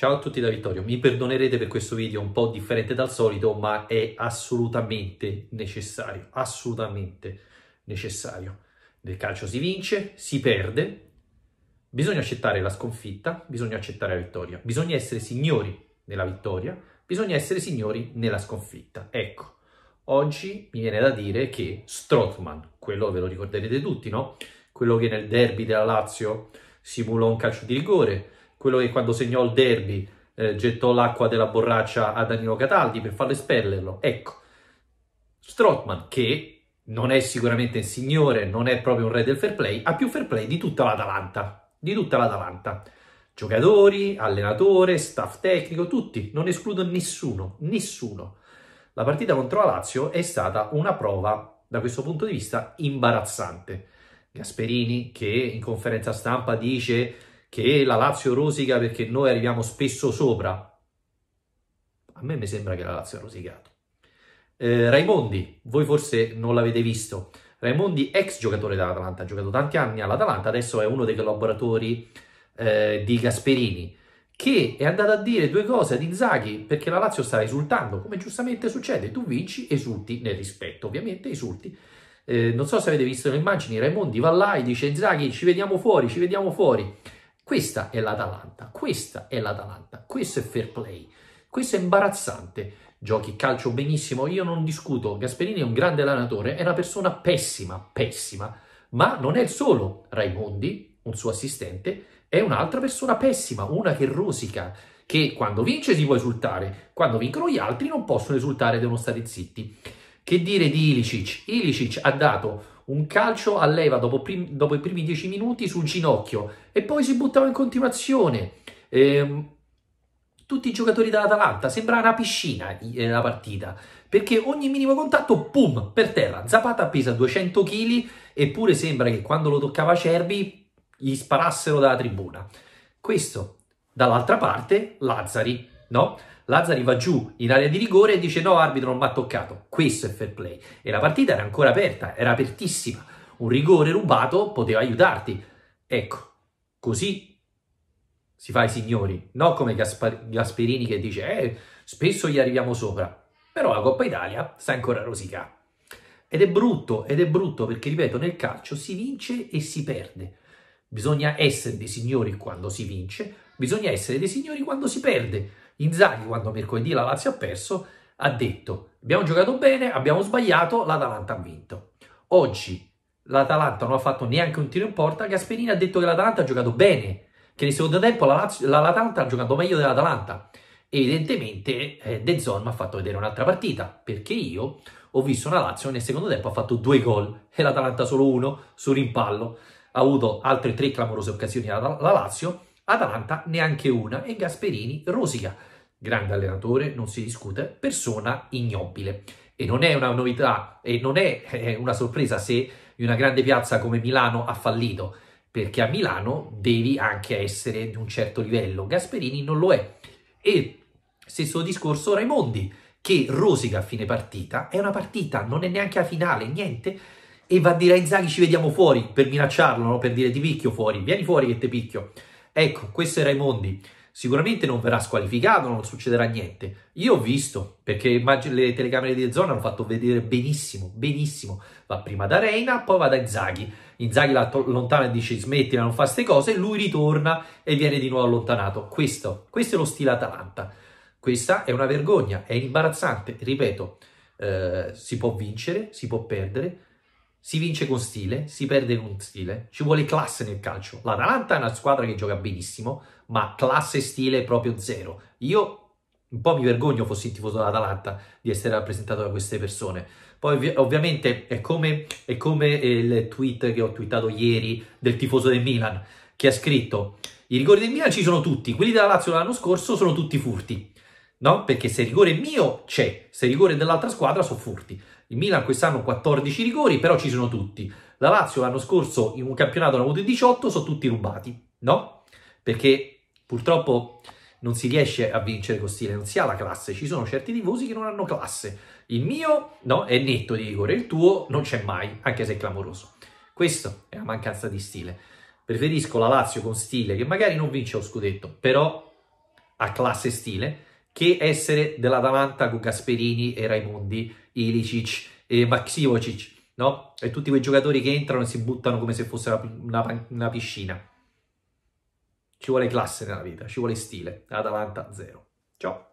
Ciao a tutti da Vittorio, mi perdonerete per questo video un po' differente dal solito, ma è assolutamente necessario, assolutamente necessario. Nel calcio si vince, si perde, bisogna accettare la sconfitta, bisogna accettare la vittoria, bisogna essere signori nella vittoria, bisogna essere signori nella sconfitta. Ecco, oggi mi viene da dire che Strothman, quello ve lo ricorderete tutti, no? Quello che nel derby della Lazio simulò un calcio di rigore, quello che quando segnò il derby eh, gettò l'acqua della borraccia a Danilo Cataldi per farlo espellerlo. Ecco, Strotman, che non è sicuramente il signore, non è proprio un re del fair play, ha più fair play di tutta l'Atalanta, di tutta l'Atalanta. Giocatori, allenatore, staff tecnico, tutti, non escludo nessuno, nessuno. La partita contro la Lazio è stata una prova, da questo punto di vista, imbarazzante. Gasperini che in conferenza stampa dice che la Lazio rosica perché noi arriviamo spesso sopra. A me mi sembra che la Lazio ha rosicato. Eh, Raimondi, voi forse non l'avete visto. Raimondi, ex giocatore dell'Atalanta, ha giocato tanti anni all'Atalanta, adesso è uno dei collaboratori eh, di Gasperini, che è andato a dire due cose ad Inzaghi perché la Lazio sta esultando, come giustamente succede, tu vinci, esulti nel rispetto, ovviamente esulti. Eh, non so se avete visto le immagini, Raimondi va là e dice Inzaghi ci vediamo fuori, ci vediamo fuori. Questa è l'Atalanta, questa è l'Atalanta, questo è fair play, questo è imbarazzante. Giochi calcio benissimo, io non discuto, Gasperini è un grande allenatore, è una persona pessima, pessima, ma non è il solo Raimondi, un suo assistente, è un'altra persona pessima, una che rosica, che quando vince si può esultare, quando vincono gli altri non possono esultare, devono stare zitti. Che dire di Ilicic? Ilicic ha dato un calcio a leva dopo, prim- dopo i primi dieci minuti sul ginocchio e poi si buttava in continuazione. Eh, tutti i giocatori dell'Atalanta, sembra una piscina eh, la partita, perché ogni minimo contatto, pum, per terra. Zapata pesa 200 kg, eppure sembra che quando lo toccava Cerbi gli sparassero dalla tribuna. Questo, dall'altra parte, Lazzari, no? Lazzari va giù in area di rigore e dice no, arbitro non mi ha toccato. Questo è fair play. E la partita era ancora aperta, era apertissima. Un rigore rubato poteva aiutarti. Ecco, così si fa i signori, no come Gaspar- Gasperini che dice eh, spesso gli arriviamo sopra. Però la Coppa Italia sta ancora rosicà. Ed è brutto, ed è brutto perché, ripeto, nel calcio si vince e si perde. Bisogna essere dei signori quando si vince, bisogna essere dei signori quando si perde Inzaghi, quando mercoledì la Lazio ha perso, ha detto abbiamo giocato bene, abbiamo sbagliato, l'Atalanta ha vinto. Oggi l'Atalanta non ha fatto neanche un tiro in porta, Gasperini ha detto che l'Atalanta ha giocato bene, che nel secondo tempo la Lazio, ha giocato meglio dell'Atalanta. Evidentemente eh, De Zon mi ha fatto vedere un'altra partita, perché io ho visto una Lazio che nel secondo tempo ha fatto due gol e l'Atalanta solo uno su rimpallo. Ha avuto altre tre clamorose occasioni la, la Lazio, Atalanta neanche una e Gasperini rosica grande allenatore, non si discute, persona ignobile. E non è una novità e non è eh, una sorpresa se una grande piazza come Milano ha fallito, perché a Milano devi anche essere di un certo livello. Gasperini non lo è. E stesso discorso Raimondi, che rosica a fine partita, è una partita, non è neanche a finale, niente, e va a dire a Inzaghi ci vediamo fuori, per minacciarlo, no? per dire ti picchio fuori, vieni fuori che ti picchio. Ecco, questo è Raimondi. Sicuramente non verrà squalificato, non succederà niente. Io ho visto, perché le telecamere di zona hanno fatto vedere benissimo, benissimo. Va prima da Reina, poi va da Inzaghi. Inzaghi va lontano e dice smettila, non fa queste cose, lui ritorna e viene di nuovo allontanato. Questo, questo è lo stile Atalanta. Questa è una vergogna, è imbarazzante, ripeto, eh, si può vincere, si può perdere, si vince con stile, si perde con stile, ci vuole classe nel calcio. L'Atalanta è una squadra che gioca benissimo, ma classe e stile proprio zero. Io un po' mi vergogno fossi il tifoso dell'Atalanta di essere rappresentato da queste persone. Poi ovvi ovviamente è come, è come il tweet che ho twittato ieri del tifoso del Milan, che ha scritto i rigori del Milan ci sono tutti, quelli della Lazio l'anno scorso sono tutti furti no? Perché se il rigore mio c'è, se il rigore dell'altra squadra sono furti. Il Milan quest'anno 14 rigori, però ci sono tutti. La Lazio l'anno scorso in un campionato ne avuto 18, sono tutti rubati, no? Perché purtroppo non si riesce a vincere con stile, non si ha la classe. Ci sono certi tifosi che non hanno classe. Il mio, no, è netto di rigore, il tuo non c'è mai, anche se è clamoroso. Questa è la mancanza di stile. Preferisco la Lazio con stile, che magari non vince lo scudetto, però ha classe e stile, che essere dell'Atalanta con Gasperini e Raimondi, Ilicic e Maximocic, no? E tutti quei giocatori che entrano e si buttano come se fosse una, una, una piscina. Ci vuole classe nella vita, ci vuole stile. Atalanta zero. Ciao.